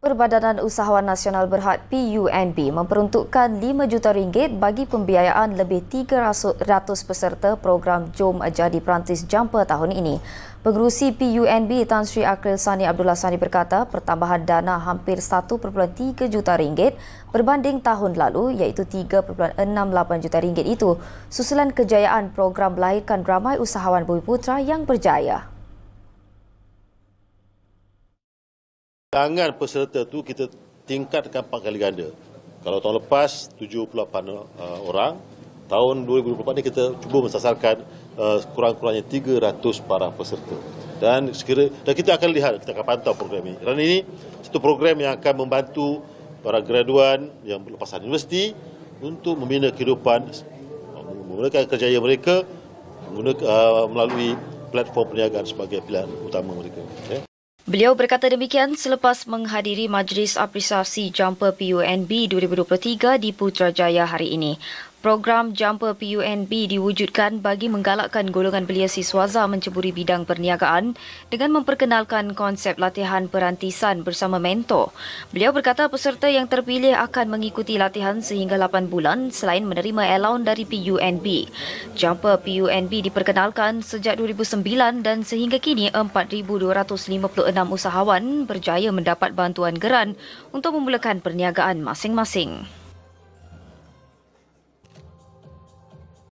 Perbadanan Usahawan Nasional Berhad PUNB memperuntukkan RM5 juta ringgit bagi pembiayaan lebih 300 peserta program Jom Jadi Perantis Jampa tahun ini. Pengurusi PUNB Tan Sri Akhil Sani Abdullah Sani berkata pertambahan dana hampir 1.3 juta ringgit berbanding tahun lalu iaitu 3.68 juta ringgit itu susulan kejayaan program melahirkan ramai usahawan bumi putra yang berjaya. Cadangan peserta tu kita tingkatkan 4 kali ganda. Kalau tahun lepas 78 uh, orang, tahun 2024 ni kita cuba mensasarkan uh, kurang-kurangnya 300 para peserta. Dan sekira dan kita akan lihat, kita akan pantau program ini. Dan ini satu program yang akan membantu para graduan yang lepasan universiti untuk membina kehidupan menggunakan kerjaya mereka uh, melalui platform perniagaan sebagai pilihan utama mereka. Beliau berkata demikian selepas menghadiri Majlis Apresiasi Jumper PUNB 2023 di Putrajaya hari ini. Program Jumpa PUNB diwujudkan bagi menggalakkan golongan belia siswaza menceburi bidang perniagaan dengan memperkenalkan konsep latihan perantisan bersama mentor. Beliau berkata peserta yang terpilih akan mengikuti latihan sehingga 8 bulan selain menerima allowance dari PUNB. Jumpa PUNB diperkenalkan sejak 2009 dan sehingga kini 4,256 usahawan berjaya mendapat bantuan geran untuk memulakan perniagaan masing-masing.